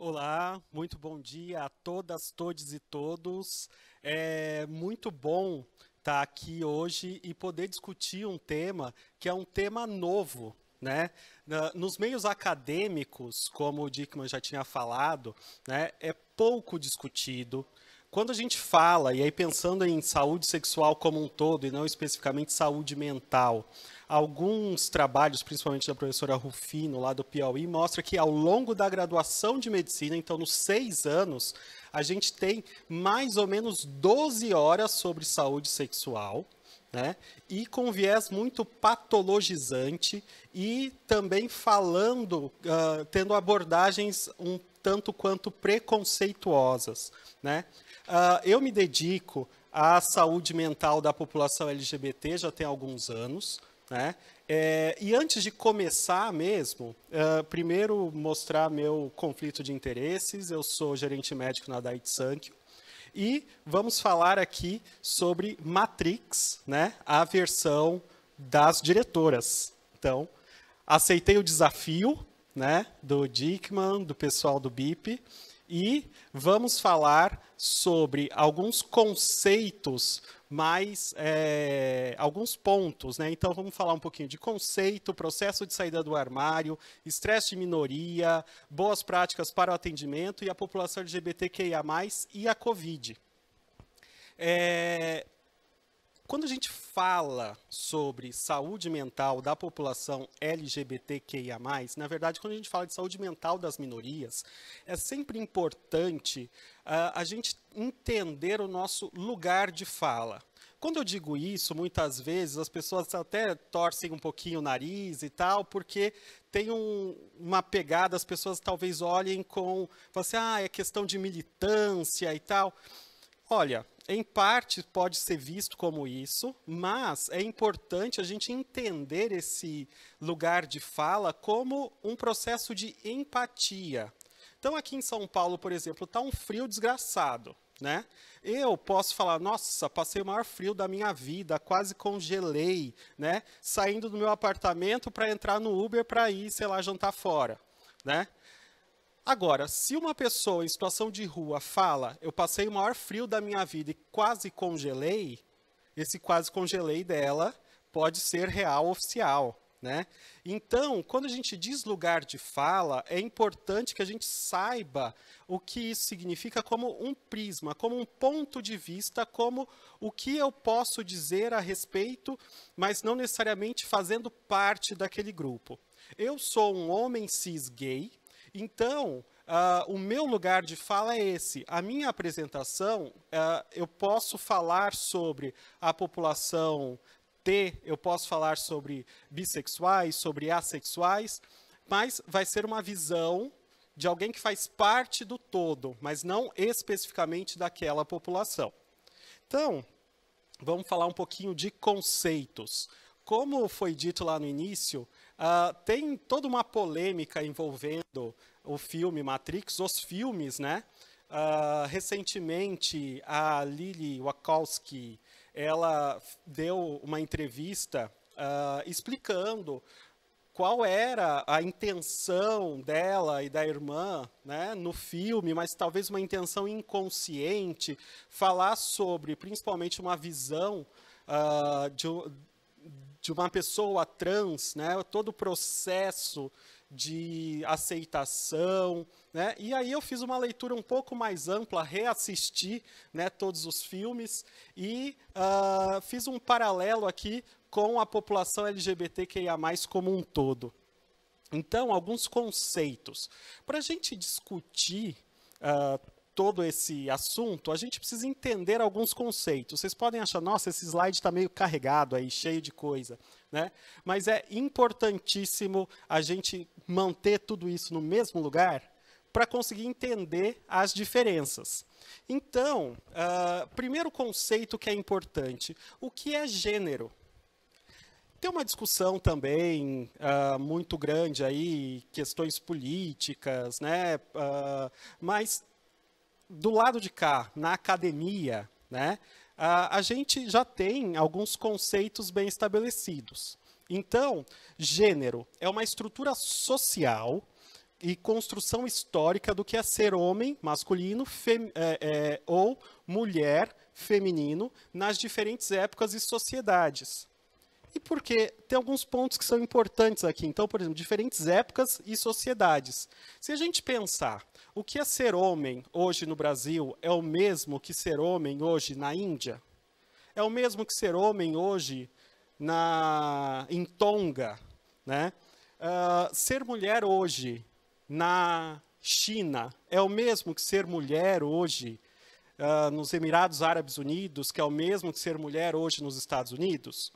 Olá, muito bom dia a todas, todos e todos. É muito bom estar tá aqui hoje e poder discutir um tema que é um tema novo. Né? Nos meios acadêmicos, como o Dickman já tinha falado, né, é pouco discutido, quando a gente fala, e aí pensando em saúde sexual como um todo, e não especificamente saúde mental, alguns trabalhos, principalmente da professora Rufino, lá do Piauí, mostra que ao longo da graduação de medicina, então nos seis anos, a gente tem mais ou menos 12 horas sobre saúde sexual, né? E com viés muito patologizante e também falando, uh, tendo abordagens um tanto quanto preconceituosas, né? Uh, eu me dedico à saúde mental da população LGBT já tem alguns anos. Né? É, e antes de começar mesmo, uh, primeiro mostrar meu conflito de interesses. Eu sou gerente médico na Daiichi Sankyo e vamos falar aqui sobre Matrix, né? A versão das diretoras. Então, aceitei o desafio, né? Do Dickman, do pessoal do BIP e vamos falar sobre alguns conceitos mais é, alguns pontos, né? Então vamos falar um pouquinho de conceito, processo de saída do armário, estresse de minoria, boas práticas para o atendimento e a população LGBTQIA+ e a COVID. É, quando a gente fala sobre saúde mental da população LGBTQIA, na verdade, quando a gente fala de saúde mental das minorias, é sempre importante uh, a gente entender o nosso lugar de fala. Quando eu digo isso, muitas vezes as pessoas até torcem um pouquinho o nariz e tal, porque tem um, uma pegada, as pessoas talvez olhem com, assim, ah, é questão de militância e tal. Olha, em parte pode ser visto como isso, mas é importante a gente entender esse lugar de fala como um processo de empatia. Então, aqui em São Paulo, por exemplo, está um frio desgraçado. Né? Eu posso falar, nossa, passei o maior frio da minha vida, quase congelei, né? Saindo do meu apartamento para entrar no Uber para ir, sei lá, jantar fora, né? Agora, se uma pessoa em situação de rua fala, eu passei o maior frio da minha vida e quase congelei, esse quase congelei dela pode ser real oficial. Né? Então, quando a gente diz lugar de fala, é importante que a gente saiba o que isso significa como um prisma, como um ponto de vista, como o que eu posso dizer a respeito, mas não necessariamente fazendo parte daquele grupo. Eu sou um homem cis gay, então, uh, o meu lugar de fala é esse. A minha apresentação, uh, eu posso falar sobre a população T, eu posso falar sobre bissexuais, sobre assexuais, mas vai ser uma visão de alguém que faz parte do todo, mas não especificamente daquela população. Então, vamos falar um pouquinho de conceitos. Como foi dito lá no início, Uh, tem toda uma polêmica envolvendo o filme Matrix, os filmes, né? Uh, recentemente, a Lily Wachowski, ela deu uma entrevista uh, explicando qual era a intenção dela e da irmã né, no filme, mas talvez uma intenção inconsciente, falar sobre, principalmente, uma visão Uh, de, de uma pessoa trans, né, todo o processo de aceitação, né? E aí eu fiz uma leitura um pouco mais ampla, reassisti, né, todos os filmes e uh, fiz um paralelo aqui com a população LGBTQIA+ como um todo. Então, alguns conceitos para a gente discutir uh, todo esse assunto, a gente precisa entender alguns conceitos. Vocês podem achar, nossa, esse slide está meio carregado aí, cheio de coisa. Né? Mas é importantíssimo a gente manter tudo isso no mesmo lugar para conseguir entender as diferenças. Então, uh, primeiro conceito que é importante: o que é gênero? Tem uma discussão também uh, muito grande aí, questões políticas, né? Uh, mas do lado de cá, na academia, né, a, a gente já tem alguns conceitos bem estabelecidos. Então, gênero é uma estrutura social e construção histórica do que é ser homem masculino fem, é, é, ou mulher feminino nas diferentes épocas e sociedades. E porque tem alguns pontos que são importantes aqui. Então, por exemplo, diferentes épocas e sociedades. Se a gente pensar o que é ser homem hoje no Brasil é o mesmo que ser homem hoje na Índia, é o mesmo que ser homem hoje na em Tonga, né? Uh, ser mulher hoje na China é o mesmo que ser mulher hoje uh, nos Emirados Árabes Unidos, que é o mesmo que ser mulher hoje nos Estados Unidos.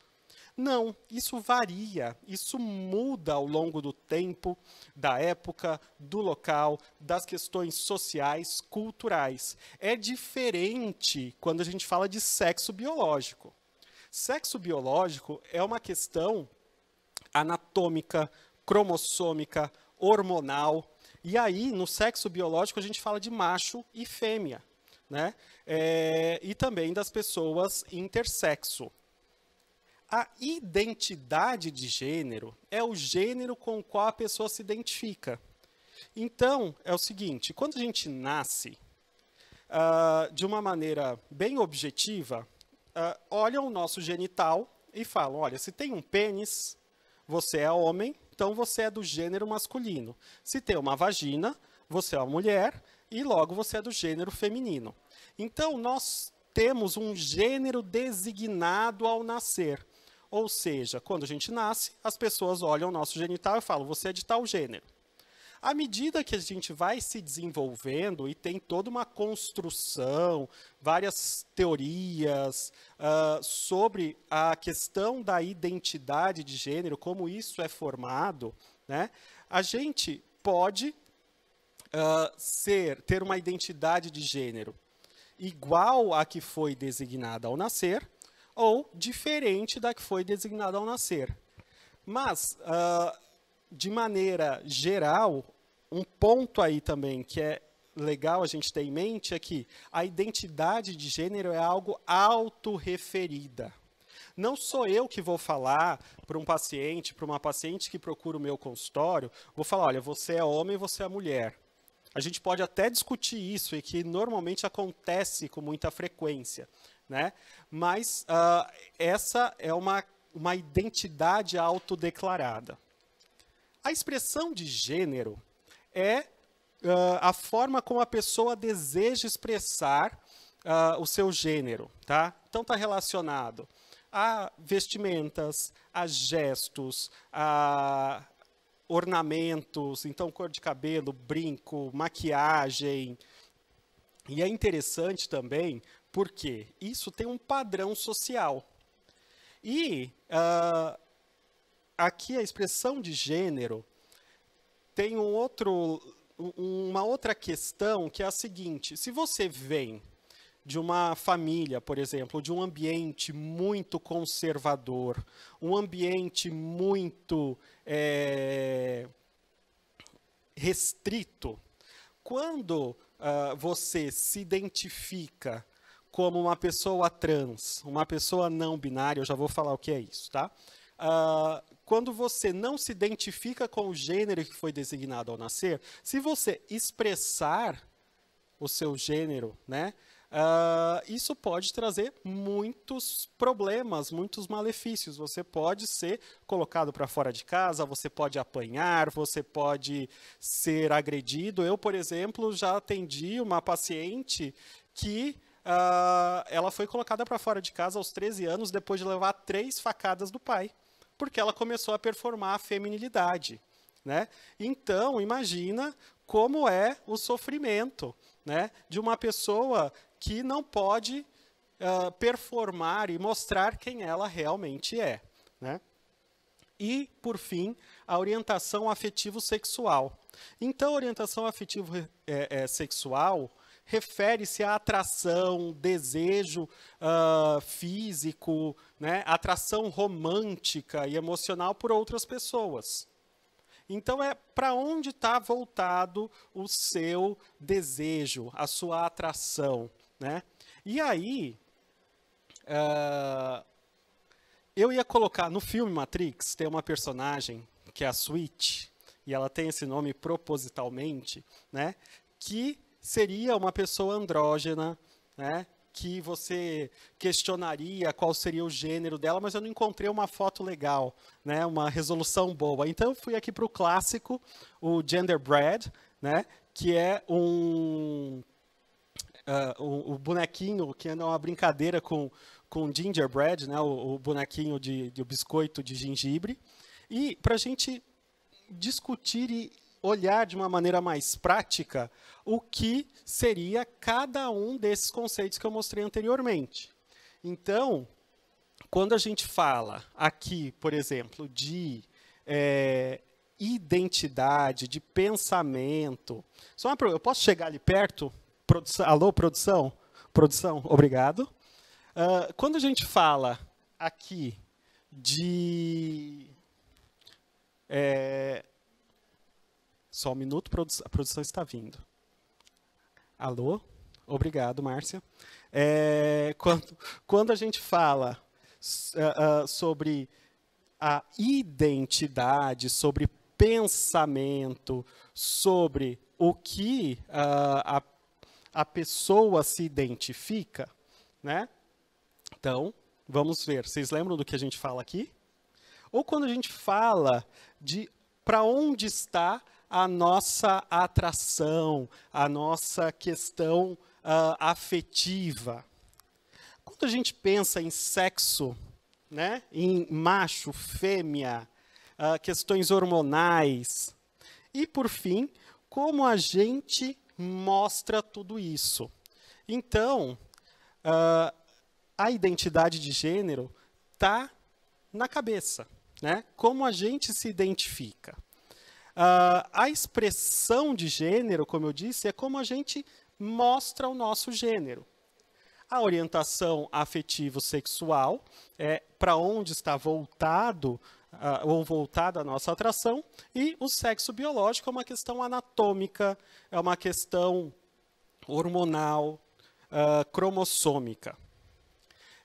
Não, isso varia, isso muda ao longo do tempo, da época, do local, das questões sociais, culturais. É diferente quando a gente fala de sexo biológico. Sexo biológico é uma questão anatômica, cromossômica, hormonal. E aí, no sexo biológico, a gente fala de macho e fêmea. Né? É, e também das pessoas intersexo. A identidade de gênero é o gênero com o qual a pessoa se identifica. Então, é o seguinte: quando a gente nasce, uh, de uma maneira bem objetiva, uh, olham o nosso genital e falam: olha, se tem um pênis, você é homem, então você é do gênero masculino. Se tem uma vagina, você é uma mulher, e logo você é do gênero feminino. Então, nós temos um gênero designado ao nascer. Ou seja, quando a gente nasce, as pessoas olham o nosso genital e falam: você é de tal gênero. À medida que a gente vai se desenvolvendo e tem toda uma construção, várias teorias uh, sobre a questão da identidade de gênero, como isso é formado, né, a gente pode uh, ser, ter uma identidade de gênero igual à que foi designada ao nascer, ou diferente da que foi designada ao nascer. Mas, uh, de maneira geral, um ponto aí também que é legal a gente ter em mente é que a identidade de gênero é algo autorreferida. Não sou eu que vou falar para um paciente, para uma paciente que procura o meu consultório, vou falar, olha, você é homem, você é mulher. A gente pode até discutir isso e que normalmente acontece com muita frequência. Né? Mas uh, essa é uma, uma identidade autodeclarada. A expressão de gênero é uh, a forma como a pessoa deseja expressar uh, o seu gênero. Tá? Então, está relacionado a vestimentas, a gestos, a ornamentos, então cor de cabelo, brinco, maquiagem. E é interessante também porque isso tem um padrão social. E uh, aqui a expressão de gênero tem um outro, uma outra questão que é a seguinte: se você vem de uma família, por exemplo, de um ambiente muito conservador, um ambiente muito é, restrito, quando uh, você se identifica como uma pessoa trans, uma pessoa não binária, eu já vou falar o que é isso, tá? Uh, quando você não se identifica com o gênero que foi designado ao nascer, se você expressar o seu gênero, né, uh, isso pode trazer muitos problemas, muitos malefícios. Você pode ser colocado para fora de casa, você pode apanhar, você pode ser agredido. Eu, por exemplo, já atendi uma paciente que uh, ela foi colocada para fora de casa aos 13 anos, depois de levar três facadas do pai, porque ela começou a performar a feminilidade. Né? Então, imagina como é o sofrimento né, de uma pessoa que não pode uh, performar e mostrar quem ela realmente é. Né? E, por fim, a orientação afetivo-sexual. Então, a orientação afetivo-sexual eh, eh, refere-se à atração, desejo uh, físico, né, atração romântica e emocional por outras pessoas. Então, é para onde está voltado o seu desejo, a sua atração. Né? E aí, uh, eu ia colocar no filme Matrix, tem uma personagem que é a Switch, e ela tem esse nome propositalmente, né? que seria uma pessoa andrógena, né? que você questionaria qual seria o gênero dela, mas eu não encontrei uma foto legal, né, uma resolução boa. Então eu fui aqui para o clássico, o Genderbread, né, que é um uh, o, bonequinho que é uma brincadeira com com gingerbread, né, o, o bonequinho de, de biscoito de gengibre. E para a gente discutir e olhar de uma maneira mais prática o que seria cada um desses conceitos que eu mostrei anteriormente. Então, quando a gente fala aqui, por exemplo, de é, identidade, de pensamento, só uma, eu posso chegar ali perto? Produção, alô, produção? Produção, obrigado. Uh, quando a gente fala aqui de é, só um minuto, a produção está vindo. Alô? Obrigado, Márcia. É, quando, quando a gente fala uh, uh, sobre a identidade, sobre pensamento, sobre o que uh, a, a pessoa se identifica, né? Então, vamos ver. Vocês lembram do que a gente fala aqui? Ou quando a gente fala de para onde está a nossa atração, a nossa questão uh, afetiva. Quando a gente pensa em sexo, né, em macho, fêmea, uh, questões hormonais, e por fim, como a gente mostra tudo isso. Então, uh, a identidade de gênero está na cabeça, né? Como a gente se identifica. Uh, a expressão de gênero, como eu disse, é como a gente mostra o nosso gênero. A orientação afetivo-sexual é para onde está voltado uh, ou voltada a nossa atração, e o sexo biológico é uma questão anatômica, é uma questão hormonal, uh, cromossômica.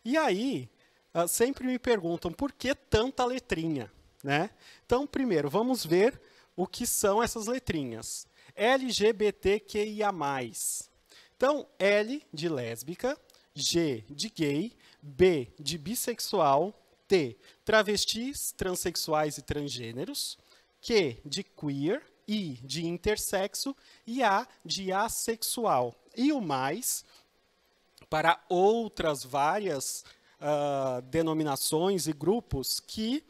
E aí, sempre me perguntam por que tanta letrinha? Né? Então, primeiro, vamos ver o que são essas letrinhas. LGBTQIA+. Então, L de lésbica, G de gay, B de bissexual, T travestis, transexuais e transgêneros, Q de queer, I de intersexo e A de assexual. E o mais para outras várias uh, denominações e grupos que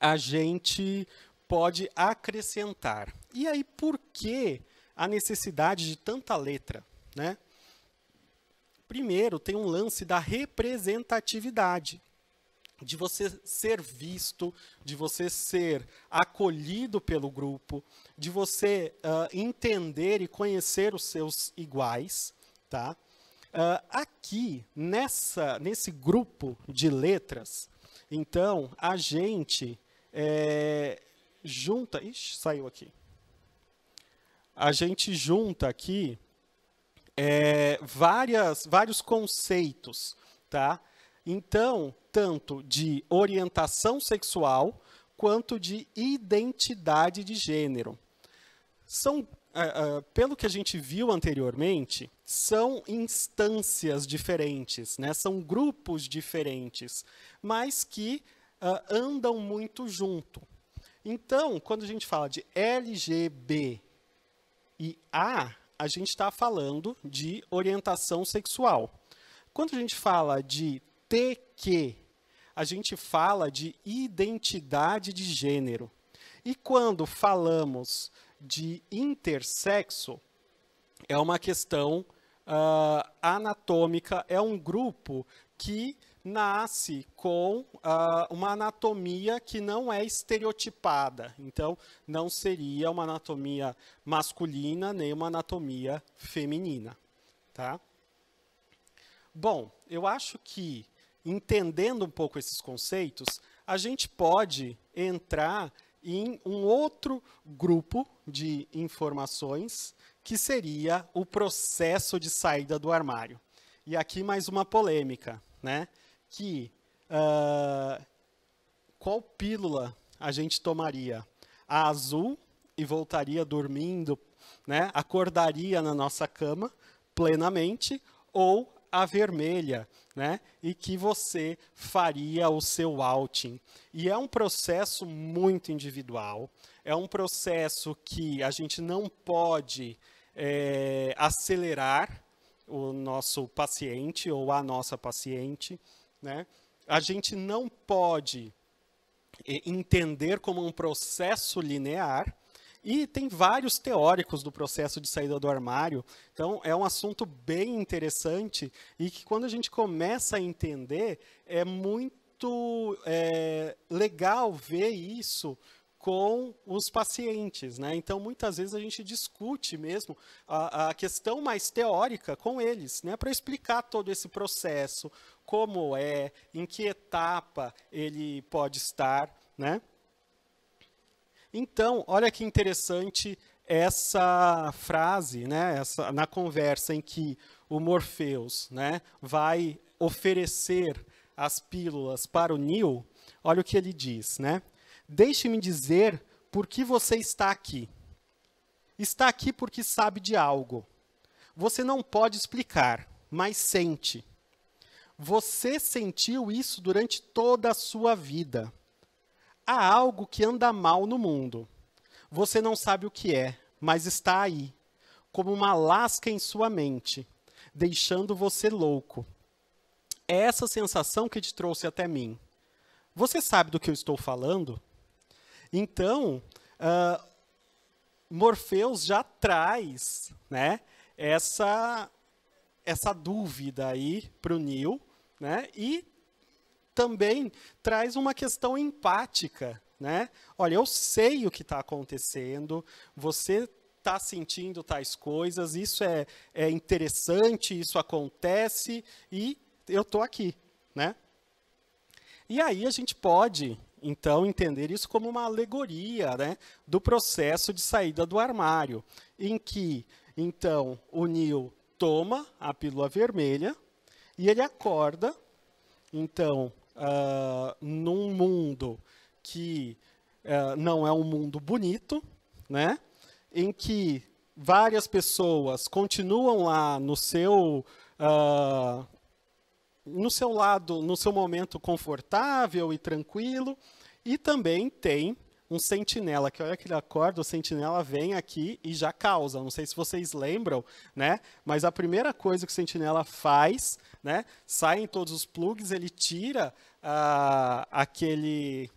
a gente pode acrescentar. E aí, por que a necessidade de tanta letra? Né? Primeiro, tem um lance da representatividade, de você ser visto, de você ser acolhido pelo grupo, de você uh, entender e conhecer os seus iguais. Tá? Uh, aqui, nessa, nesse grupo de letras, então, a gente é, junta. Ixi, saiu aqui. A gente junta aqui é, várias, vários conceitos, tá? Então, tanto de orientação sexual quanto de identidade de gênero. São, é, é, pelo que a gente viu anteriormente, são instâncias diferentes, né? são grupos diferentes, mas que ah, andam muito junto. Então, quando a gente fala de LGB e A, a gente está falando de orientação sexual. Quando a gente fala de TQ, a gente fala de identidade de gênero. E quando falamos de intersexo, é uma questão uh, anatômica, é um grupo que nasce com uh, uma anatomia que não é estereotipada. Então, não seria uma anatomia masculina nem uma anatomia feminina. Tá? Bom, eu acho que entendendo um pouco esses conceitos, a gente pode entrar em um outro grupo de informações que seria o processo de saída do armário. E aqui mais uma polêmica, né? que uh, ah, qual pílula a gente tomaria? A azul e voltaria dormindo, né? Acordaria na nossa cama plenamente ou a vermelha, né? E que você faria o seu outing. E é um processo muito individual. É um processo que a gente não pode é, acelerar o nosso paciente ou a nossa paciente. Né? A gente não pode eh, entender como um processo linear. E tem vários teóricos do processo de saída do armário. Então, é um assunto bem interessante e que, quando a gente começa a entender, é muito é, legal ver isso com os pacientes. Né? Então, muitas vezes a gente discute mesmo a, a questão mais teórica com eles, né? para explicar todo esse processo, como é, em que etapa ele pode estar, né? Então, olha que interessante essa frase, né? Essa na conversa em que o Morpheus, né, vai oferecer as pílulas para o Neil. olha o que ele diz, né? Deixe-me dizer por que você está aqui. Está aqui porque sabe de algo. Você não pode explicar, mas sente. Você sentiu isso durante toda a sua vida. Há algo que anda mal no mundo. Você não sabe o que é, mas está aí, como uma lasca em sua mente, deixando você louco. É essa sensação que te trouxe até mim. Você sabe do que eu estou falando? Então, uh, Morfeus já traz né, essa, essa dúvida aí para o Neil né? E também traz uma questão empática, né? Olha, eu sei o que está acontecendo, você está sentindo tais coisas, isso é, é interessante, isso acontece e eu estou aqui, né? E aí a gente pode, então, entender isso como uma alegoria né, do processo de saída do armário, em que, então, o Neil toma a pílula vermelha, e ele acorda, então, uh, num mundo que uh, não é um mundo bonito, né? em que várias pessoas continuam lá no seu. Uh, no seu lado, no seu momento confortável e tranquilo, e também tem um sentinela, que olha que ele acorda, o sentinela vem aqui e já causa. Não sei se vocês lembram, né? Mas a primeira coisa que o sentinela faz né? Saem todos os plugs, ele tira ah, aquele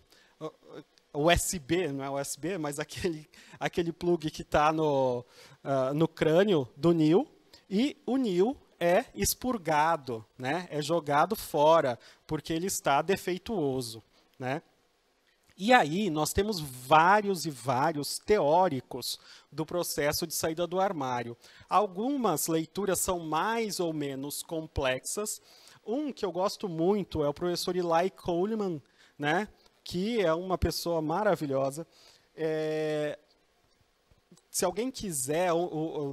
USB, não é USB, mas aquele, aquele plug que está no, ah, no crânio do nil e o nil é expurgado, né? é jogado fora, porque ele está defeituoso. Né? E aí nós temos vários e vários teóricos do processo de saída do armário. Algumas leituras são mais ou menos complexas. Um que eu gosto muito é o professor Eli Coleman, né? que é uma pessoa maravilhosa. É, se alguém quiser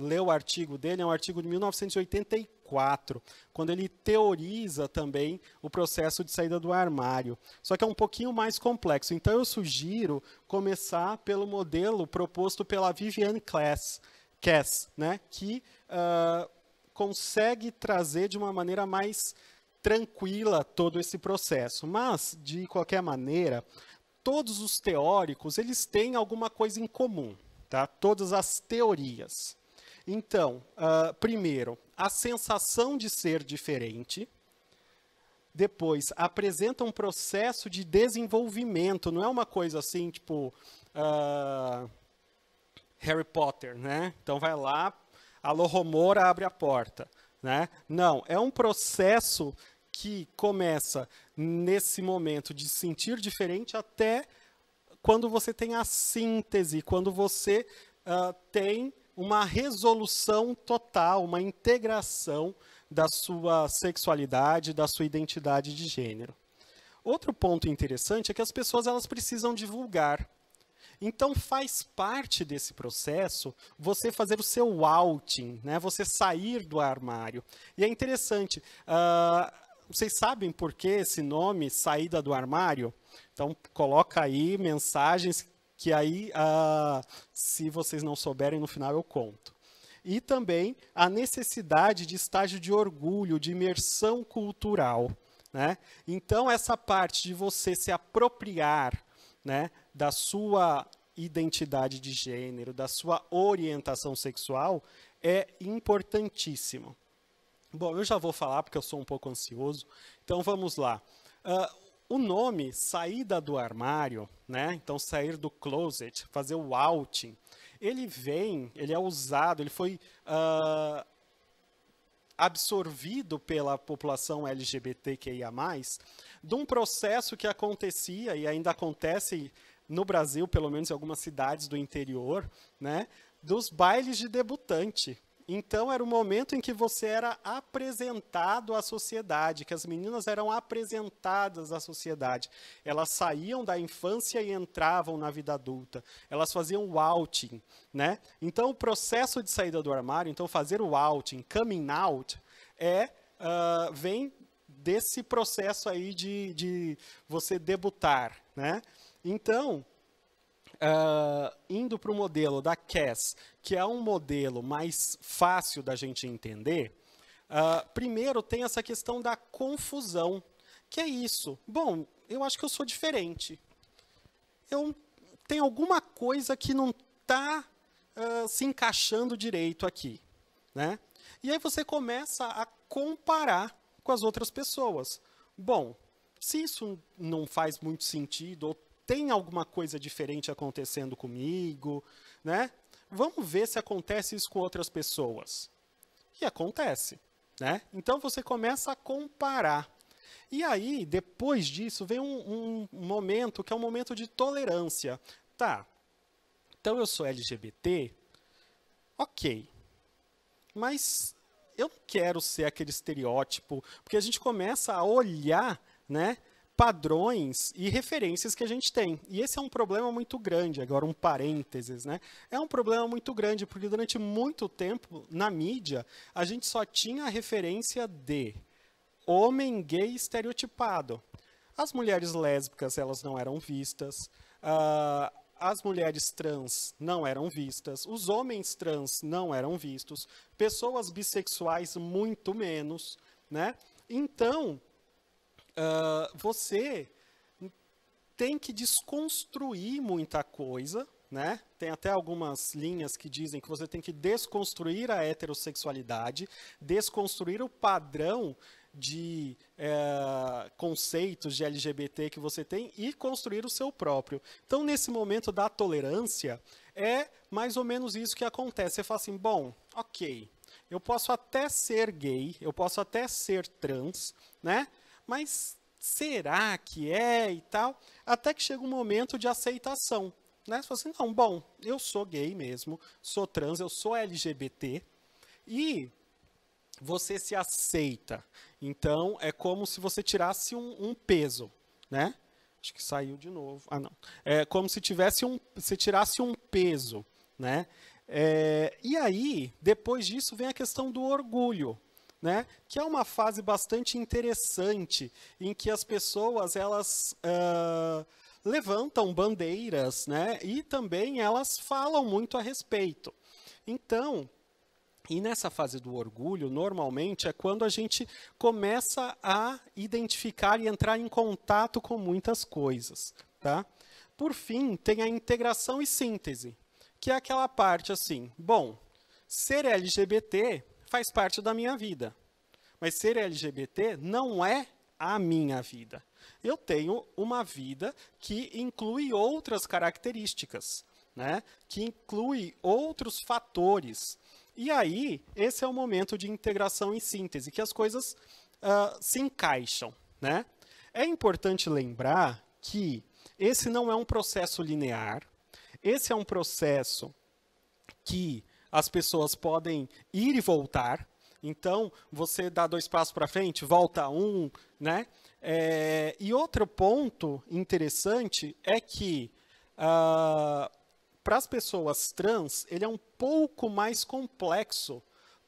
ler o artigo dele, é um artigo de 1984 4, quando ele teoriza também o processo de saída do armário. Só que é um pouquinho mais complexo. Então eu sugiro começar pelo modelo proposto pela Vivian Class, Cass, né, que uh, consegue trazer de uma maneira mais tranquila todo esse processo. Mas, de qualquer maneira, todos os teóricos, eles têm alguma coisa em comum, tá? Todas as teorias. Então, uh, primeiro, a sensação de ser diferente. Depois, apresenta um processo de desenvolvimento. Não é uma coisa assim, tipo uh, Harry Potter, né? Então vai lá, alô Romora, abre a porta. Né? Não, é um processo que começa nesse momento de sentir diferente até quando você tem a síntese, quando você uh, tem uma resolução total, uma integração da sua sexualidade, da sua identidade de gênero. Outro ponto interessante é que as pessoas elas precisam divulgar. Então faz parte desse processo você fazer o seu outing, né? Você sair do armário. E é interessante. Uh, vocês sabem por que esse nome, saída do armário? Então coloca aí mensagens que aí, uh, se vocês não souberem, no final eu conto. E também a necessidade de estágio de orgulho, de imersão cultural. Né? Então, essa parte de você se apropriar né, da sua identidade de gênero, da sua orientação sexual, é importantíssimo. Bom, eu já vou falar porque eu sou um pouco ansioso, então vamos lá. Uh, o nome saída do armário, né? Então sair do closet, fazer o outing, ele vem, ele é usado, ele foi uh, absorvido pela população LGBTQIA+, de um processo que acontecia e ainda acontece no Brasil, pelo menos em algumas cidades do interior, né? Dos bailes de debutante, então era o momento em que você era apresentado à sociedade, que as meninas eram apresentadas à sociedade. Elas saíam da infância e entravam na vida adulta. Elas faziam o outing, né? Então o processo de saída do armário, então fazer o outing, coming out, é uh, vem desse processo aí de, de você debutar, né? Então uh, indo para o modelo da CAS, que é um modelo mais fácil da gente entender, uh, primeiro tem essa questão da confusão. Que é isso? Bom, eu acho que eu sou diferente. Eu tenho alguma coisa que não está uh, ah, se encaixando direito aqui. Né? E aí você começa a comparar com as outras pessoas. Bom, se isso não faz muito sentido, ou tem alguma coisa diferente acontecendo comigo, né? Vamos ver se acontece isso com outras pessoas. E acontece, né? Então você começa a comparar. E aí, depois disso, vem um, um momento que é um momento de tolerância. Tá, então eu sou LGBT, ok, mas eu não quero ser aquele estereótipo, porque a gente começa a olhar, né? padrões e referências que a gente tem. E esse é um problema muito grande, agora um parênteses, né? É um problema muito grande, porque durante muito tempo, na mídia, a gente só tinha a referência de homem gay estereotipado. As mulheres lésbicas, elas não eram vistas. Uh, as mulheres trans não eram vistas, os homens trans não eram vistos, pessoas bissexuais muito menos, né? Então, uh, você tem que desconstruir muita coisa, né? Tem até algumas linhas que dizem que você tem que desconstruir a heterossexualidade, desconstruir o padrão de é, conceitos de LGBT que você tem e construir o seu próprio. Então, nesse momento da tolerância, é mais ou menos isso que acontece. Você fala assim: bom, ok, eu posso até ser gay, eu posso até ser trans, né? mas será que é e tal? Até que chega um momento de aceitação. Né? Você fala assim, não, bom, eu sou gay mesmo, sou trans, eu sou LGBT, e você se aceita. Então, é como se você tirasse um, um peso, né? Acho que saiu de novo. Ah, não. É como se tivesse um, se tirasse um peso, né? É, e aí, depois disso, vem a questão do orgulho né? Que é uma fase bastante interessante em que as pessoas elas uh, levantam bandeiras, né? E também elas falam muito a respeito. Então, e nessa fase do orgulho, normalmente é quando a gente começa a identificar e entrar em contato com muitas coisas, tá? Por fim, tem a integração e síntese, que é aquela parte assim, bom, ser LGBT faz parte da minha vida. Mas ser LGBT não é a minha vida. Eu tenho uma vida que inclui outras características, né? que inclui outros fatores. E aí, esse é o momento de integração e síntese, que as coisas uh, se encaixam. Né? É importante lembrar que esse não é um processo linear, esse é um processo que as pessoas podem ir e voltar. Então, você dá dois passos para frente, volta um, né? É, e outro ponto interessante é que uh, para as pessoas trans, ele é um pouco mais complexo,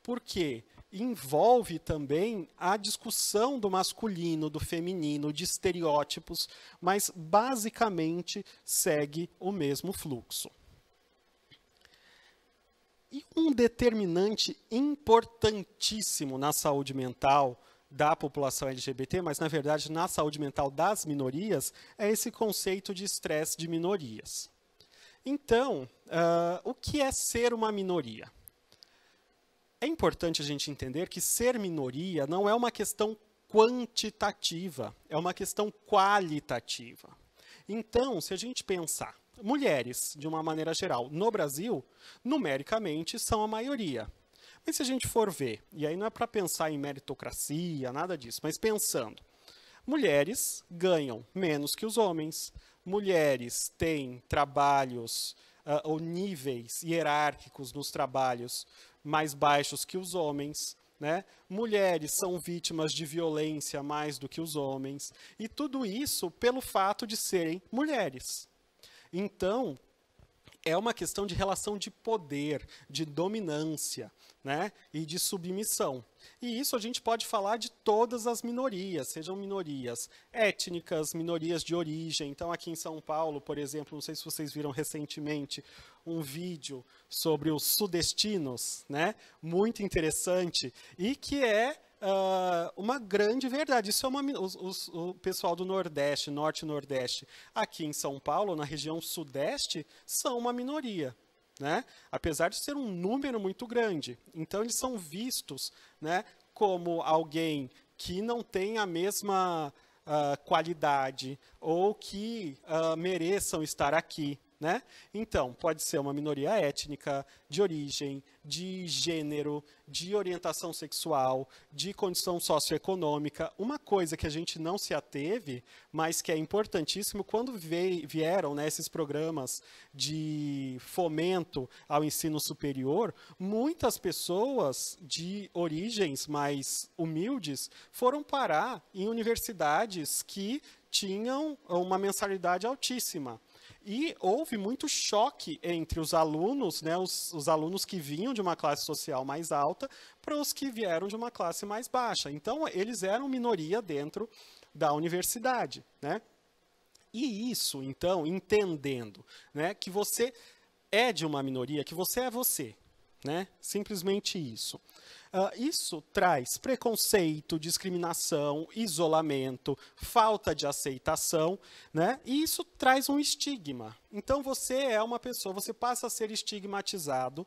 porque envolve também a discussão do masculino, do feminino, de estereótipos, mas basicamente segue o mesmo fluxo. E um determinante importantíssimo na saúde mental da população LGBT, mas na verdade na saúde mental das minorias, é esse conceito de estresse de minorias. Então, uh, o que é ser uma minoria? É importante a gente entender que ser minoria não é uma questão quantitativa, é uma questão qualitativa. Então, se a gente pensar mulheres, de uma maneira geral, no Brasil, numericamente são a maioria. Mas se a gente for ver, e aí não é para pensar em meritocracia, nada disso, mas pensando, mulheres ganham menos que os homens, mulheres têm trabalhos uh, ou níveis hierárquicos nos trabalhos mais baixos que os homens, né? Mulheres são vítimas de violência mais do que os homens, e tudo isso pelo fato de serem mulheres. Então, é uma questão de relação de poder, de dominância, né? E de submissão. E isso a gente pode falar de todas as minorias, sejam minorias étnicas, minorias de origem. Então, aqui em São Paulo, por exemplo, não sei se vocês viram recentemente um vídeo sobre os sudestinos, né? Muito interessante e que é uh, uma grande verdade. Isso é uma, os, os, o pessoal do Nordeste, Norte e Nordeste, aqui em São Paulo, na região Sudeste, são uma minoria. Né? Apesar de ser um número muito grande. Então, eles são vistos né, como alguém que não tem a mesma uh, qualidade ou que uh, mereçam estar aqui. Né? Então, pode ser uma minoria étnica, de origem, de gênero, de orientação sexual, de condição socioeconômica. Uma coisa que a gente não se ateve, mas que é importantíssimo, quando vieram né, esses programas de fomento ao ensino superior, muitas pessoas de origens mais humildes foram parar em universidades que tinham uma mensalidade altíssima. E houve muito choque entre os alunos, né, os, os alunos que vinham de uma classe social mais alta para os que vieram de uma classe mais baixa. Então, eles eram minoria dentro da universidade. Né? E isso, então, entendendo né, que você é de uma minoria, que você é você. Né? Simplesmente isso. Uh, isso traz preconceito, discriminação, isolamento, falta de aceitação, né? e isso traz um estigma. Então, você é uma pessoa, você passa a ser estigmatizado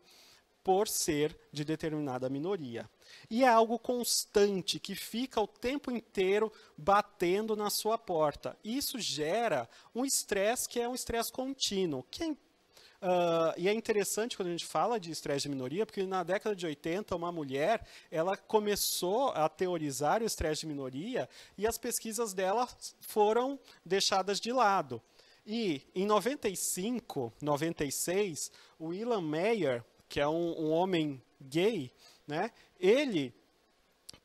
por ser de determinada minoria. E é algo constante que fica o tempo inteiro batendo na sua porta. Isso gera um estresse que é um estresse contínuo. Quem Uh, e é interessante quando a gente fala de estresse de minoria, porque na década de 80, uma mulher, ela começou a teorizar o estresse de minoria e as pesquisas dela foram deixadas de lado. E em 95, 96, o Ilan Mayer que é um, um homem gay, né, ele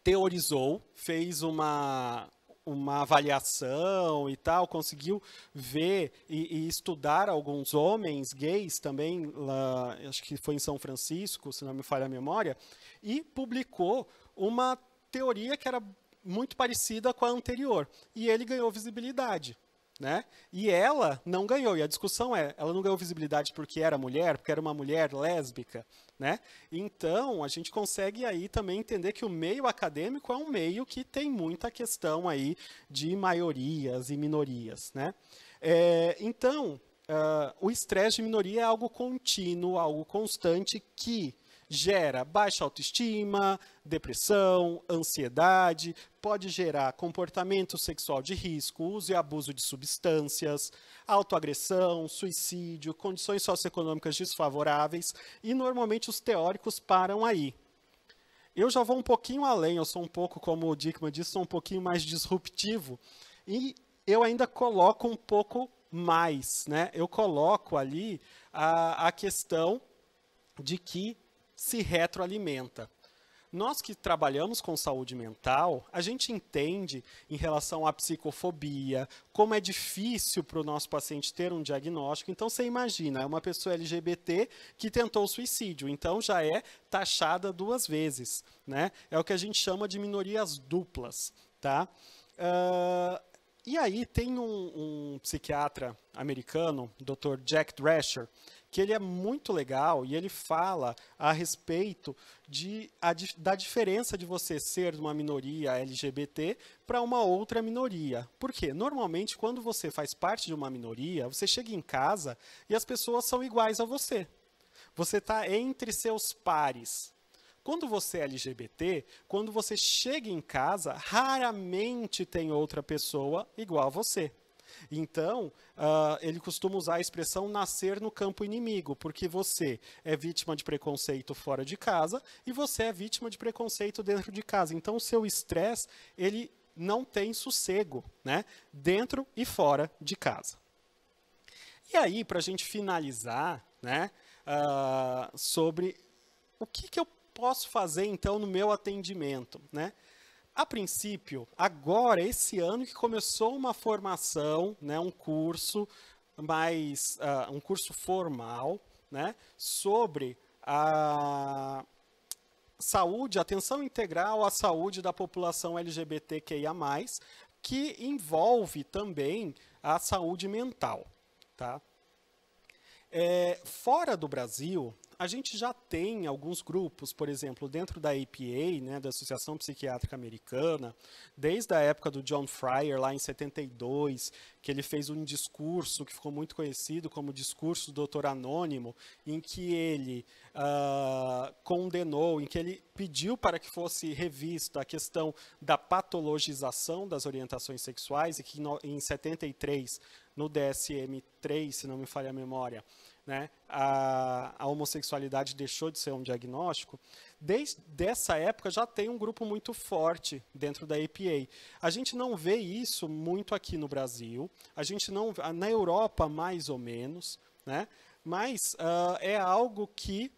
teorizou, fez uma, uma avaliação e tal, conseguiu ver e, e estudar alguns homens gays também, lá, acho que foi em São Francisco, se não me falha a memória, e publicou uma teoria que era muito parecida com a anterior. E ele ganhou visibilidade. Né? E ela não ganhou. E a discussão é, ela não ganhou visibilidade porque era mulher, porque era uma mulher lésbica, né? Então a gente consegue aí também entender que o meio acadêmico é um meio que tem muita questão aí de maiorias e minorias, né? É, então uh, o estresse de minoria é algo contínuo, algo constante que gera baixa autoestima, depressão, ansiedade, pode gerar comportamento sexual de risco, uso e abuso de substâncias, autoagressão, suicídio, condições socioeconômicas desfavoráveis e normalmente os teóricos param aí. Eu já vou um pouquinho além, eu sou um pouco, como o Dickman disse, sou um pouquinho mais disruptivo e eu ainda coloco um pouco mais, né? Eu coloco ali a, a questão de que se retroalimenta. Nós que trabalhamos com saúde mental, a gente entende em relação à psicofobia, como é difícil para o nosso paciente ter um diagnóstico. Então, você imagina, é uma pessoa LGBT que tentou suicídio, então já é taxada duas vezes. Né? É o que a gente chama de minorias duplas. Tá? Uh, e aí tem um, um psiquiatra americano, Dr. Jack Drescher, que ele é muito legal e ele fala a respeito de, a, da diferença de você ser uma minoria LGBT para uma outra minoria. Por quê? Normalmente, quando você faz parte de uma minoria, você chega em casa e as pessoas são iguais a você. Você está entre seus pares. Quando você é LGBT, quando você chega em casa, raramente tem outra pessoa igual a você. Então, uh, ele costuma usar a expressão nascer no campo inimigo, porque você é vítima de preconceito fora de casa e você é vítima de preconceito dentro de casa. Então, o seu estresse, ele não tem sossego, né? Dentro e fora de casa. E aí, para a gente finalizar, né? Uh, sobre o que, que eu posso fazer então no meu atendimento, né? A princípio, agora, esse ano, que começou uma formação, né, um curso mais. Uh, um curso formal né, sobre a saúde, atenção integral à saúde da população LGBTQIA, que envolve também a saúde mental. Tá? É, fora do Brasil, a gente já tem alguns grupos, por exemplo, dentro da APA, né, da Associação Psiquiátrica Americana, desde a época do John Fryer, lá em 72, que ele fez um discurso que ficou muito conhecido como discurso do doutor anônimo, em que ele uh, condenou, em que ele pediu para que fosse revista a questão da patologização das orientações sexuais e que no, em 73, no DSM-3, se não me falha a memória, né, a, a, homossexualidade deixou de ser um diagnóstico, desde dessa época já tem um grupo muito forte dentro da APA. A gente não vê isso muito aqui no Brasil, a gente não na Europa mais ou menos, né? Mas uh, é algo que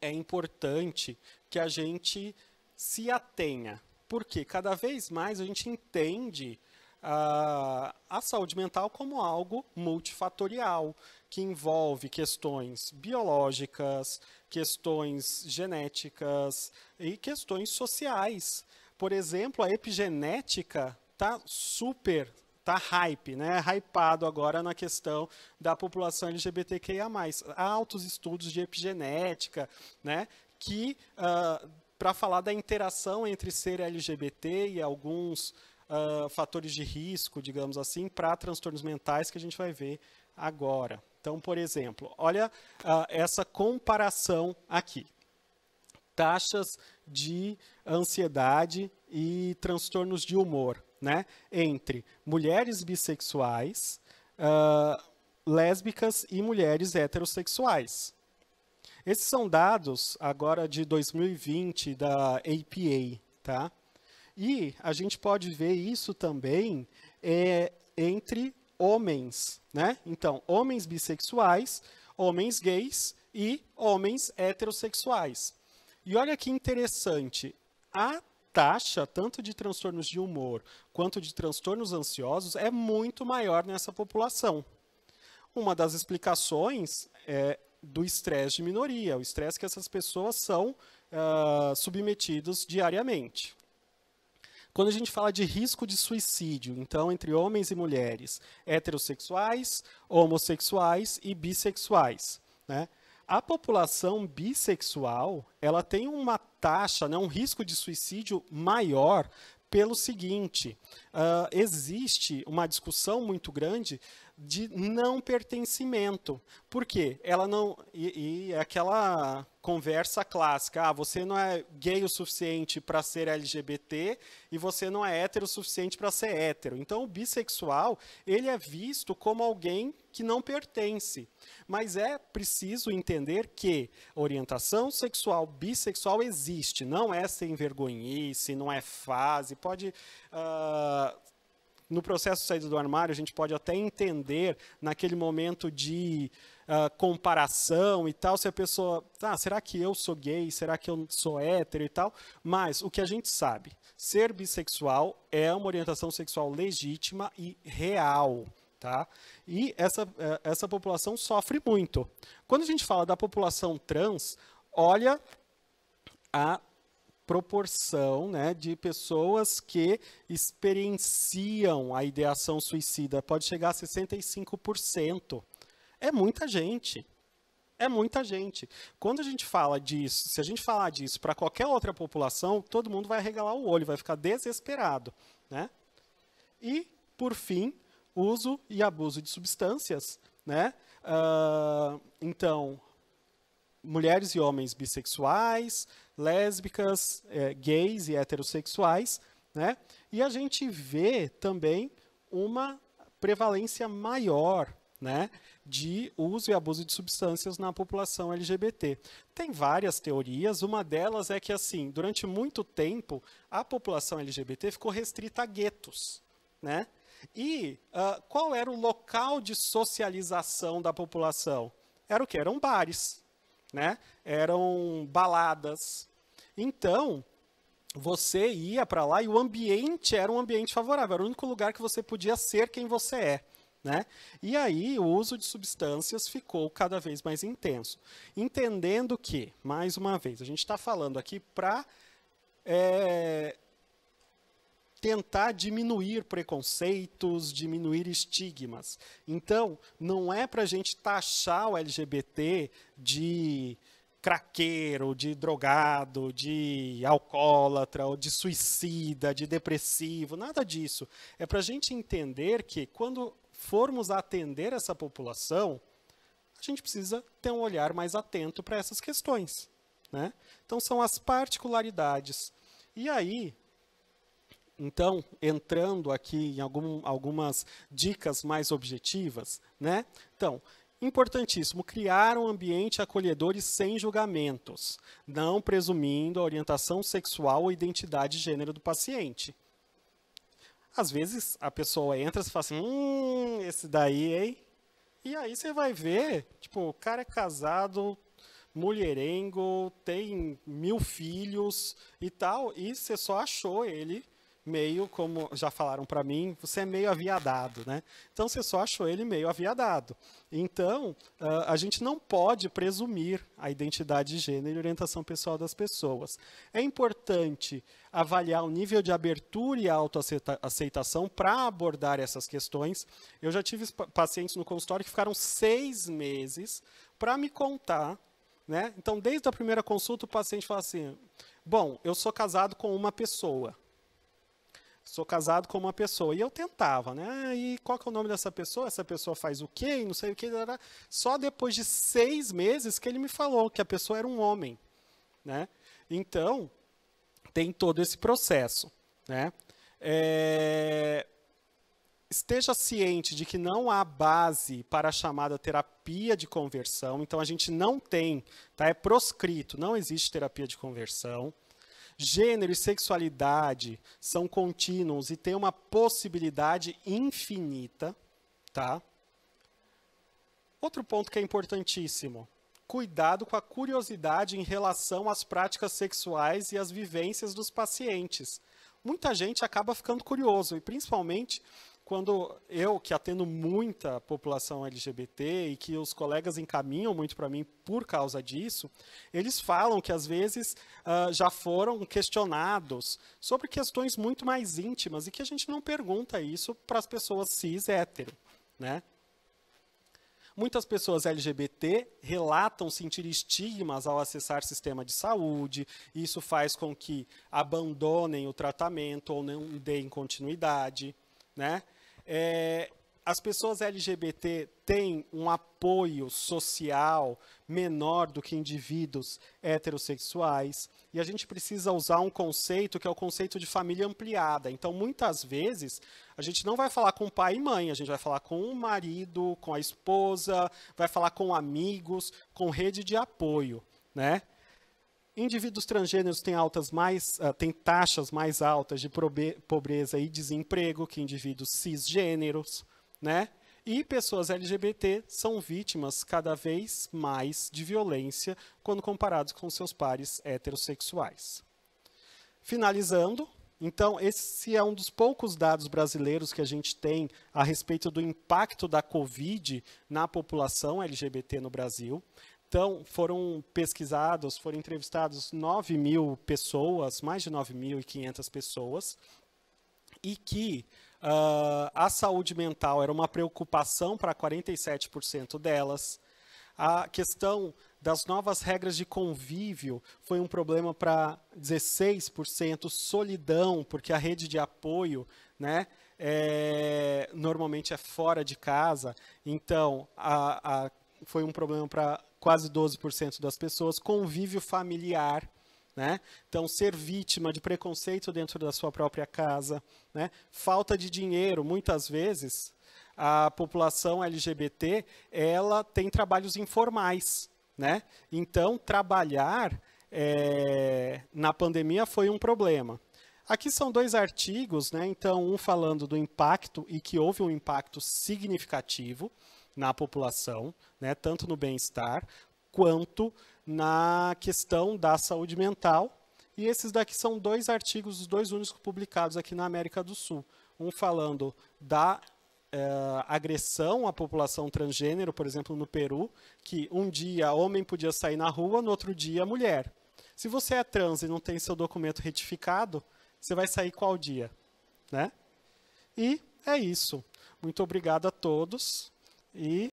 é importante que a gente se atenha, porque cada vez mais a gente entende a, a saúde mental como algo multifatorial, que envolve questões biológicas, questões genéticas e questões sociais. Por exemplo, a epigenética está super está hype, né? Hypado agora na questão da população LGBTQIA+. Há altos estudos de epigenética, né? Que, uh, ah, para falar da interação entre ser LGBT e alguns uh, fatores de risco, digamos assim, para transtornos mentais que a gente vai ver agora. Então, por exemplo, olha uh, essa comparação aqui. Taxas de ansiedade e transtornos de humor, né? Entre mulheres bissexuais, uh, lésbicas e mulheres heterossexuais. Esses são dados agora de 2020 da APA, tá? E a gente pode ver isso também é, entre homens, né? Então, homens bissexuais, homens gays e homens heterossexuais. E olha que interessante, a taxa tanto de transtornos de humor quanto de transtornos ansiosos é muito maior nessa população. Uma das explicações é do estresse de minoria, o estresse que essas pessoas são uh, submetidos diariamente. Quando a gente fala de risco de suicídio, então entre homens e mulheres, heterossexuais, homossexuais e bissexuais, né? A população bissexual, ela tem uma taxa, né, um risco de suicídio maior pelo seguinte: uh, existe uma discussão muito grande de não pertencimento. Por quê? Ela não. E, e aquela conversa clássica: ah, você não é gay o suficiente para ser LGBT e você não é hétero o suficiente para ser hétero. Então, o bissexual ele é visto como alguém que não pertence. Mas é preciso entender que orientação sexual bissexual existe, não é sem vergonhice, não é fase, pode. Uh, no processo de saída do armário, a gente pode até entender, naquele momento de uh, comparação e tal, se a pessoa, ah, será que eu sou gay? Será que eu sou hétero e tal? Mas o que a gente sabe, ser bissexual é uma orientação sexual legítima e real. Tá? E essa, eh, essa população sofre muito. Quando a gente fala da população trans, olha a proporção né, de pessoas que experienciam a ideação suicida. Pode chegar a 65%. É muita gente. É muita gente. Quando a gente fala disso, se a gente falar disso para qualquer outra população, todo mundo vai regalar o olho, vai ficar desesperado. Né? E, por fim, uso e abuso de substâncias. Né? Uh, então, mulheres e homens bissexuais, lésbicas, é, gays e heterossexuais, né? E a gente vê também uma prevalência maior, né, de uso e abuso de substâncias na população LGBT. Tem várias teorias, uma delas é que assim, durante muito tempo a população LGBT ficou restrita a guetos, né? E uh, qual era o local de socialização da população? Era o que? Eram bares, né? Eram baladas. Então, você ia para lá e o ambiente era um ambiente favorável, era o único lugar que você podia ser quem você é. Né? E aí o uso de substâncias ficou cada vez mais intenso. Entendendo que, mais uma vez, a gente está falando aqui para é, eh, tentar diminuir preconceitos, diminuir estigmas. Então, não é para a gente taxar o LGBT de craqueiro, de drogado, de alcoólatra, ou de suicida, de depressivo, nada disso. É para a gente entender que quando formos atender essa população, a gente precisa ter um olhar mais atento para essas questões. Né? Então, são as particularidades. E aí, então, entrando aqui em algum, algumas dicas mais objetivas, né? Então, importantíssimo, criar um ambiente acolhedor e sem julgamentos, não presumindo a orientação sexual ou identidade de gênero do paciente. Às vezes, a pessoa entra e fala assim, hum, esse daí, hein? E aí você vai ver, tipo, o cara é casado, mulherengo, tem mil filhos e tal, e você só achou ele meio, como já falaram para mim, você é meio aviadado, né? Então você só achou ele meio aviadado. Então ah, a gente não pode presumir a identidade de gênero e orientação pessoal das pessoas. É importante avaliar o nível de abertura e autoaceitação para abordar essas questões. Eu já tive pacientes no consultório que ficaram seis meses para me contar né? Então, desde a primeira consulta, o paciente fala assim: Bom, eu sou casado com uma pessoa sou casado com uma pessoa. E eu tentava, né? Ah, e qual que é o nome dessa pessoa? Essa pessoa faz o quê? não sei o que. Era só depois de seis meses que ele me falou que a pessoa era um homem, né? Então, tem todo esse processo, né? É... Esteja ciente de que não há base para a chamada terapia de conversão, então a gente não tem, tá? É proscrito, não existe terapia de conversão. Gênero e sexualidade são contínuos e têm uma possibilidade infinita, tá? Outro ponto que é importantíssimo: cuidado com a curiosidade em relação às práticas sexuais e às vivências dos pacientes. Muita gente acaba ficando curioso, e principalmente quando eu, que atendo muita população LGBT e que os colegas encaminham muito para mim por causa disso, eles falam que às vezes uh, já foram questionados sobre questões muito mais íntimas e que a gente não pergunta isso para as pessoas cis hétero, né? Muitas pessoas LGBT relatam sentir estigmas ao acessar sistema de saúde, e isso faz com que abandonem o tratamento ou não deem continuidade. Né? É, as pessoas LGBT têm um apoio social menor do que indivíduos heterossexuais, e a gente precisa usar um conceito que é o conceito de família ampliada. Então, muitas vezes, a gente não vai falar com pai e mãe, a gente vai falar com o marido, com a esposa, vai falar com amigos, com rede de apoio, né? Indivíduos transgêneros têm, altas mais, uh, têm taxas mais altas de pobreza e desemprego que indivíduos cisgêneros, né? E pessoas LGBT são vítimas cada vez mais de violência quando comparados com seus pares heterossexuais. Finalizando, então, esse é um dos poucos dados brasileiros que a gente tem a respeito do impacto da Covid na população LGBT no Brasil. Então, foram pesquisados, foram entrevistados 9 mil pessoas, mais de 9.500 pessoas, e que uh, a saúde mental era uma preocupação para 47% delas, a questão das novas regras de convívio foi um problema para 16%, solidão, porque a rede de apoio né, é, normalmente é fora de casa, então a, a, foi um problema para quase 12% das pessoas, convívio familiar, né? Então, ser vítima de preconceito dentro da sua própria casa, né? falta de dinheiro, muitas vezes a população LGBT ela tem trabalhos informais, né? Então, trabalhar é, na pandemia foi um problema. Aqui são dois artigos, né? Então, um falando do impacto e que houve um impacto significativo na população, né, tanto no bem-estar quanto na questão da saúde mental. E esses daqui são dois artigos, os dois únicos publicados aqui na América do Sul. Um falando da eh, agressão à população transgênero, por exemplo, no Peru, que um dia homem podia sair na rua, no outro dia mulher. Se você é trans e não tem seu documento retificado, você vai sair qual dia? Né? E é isso. Muito obrigado a todos e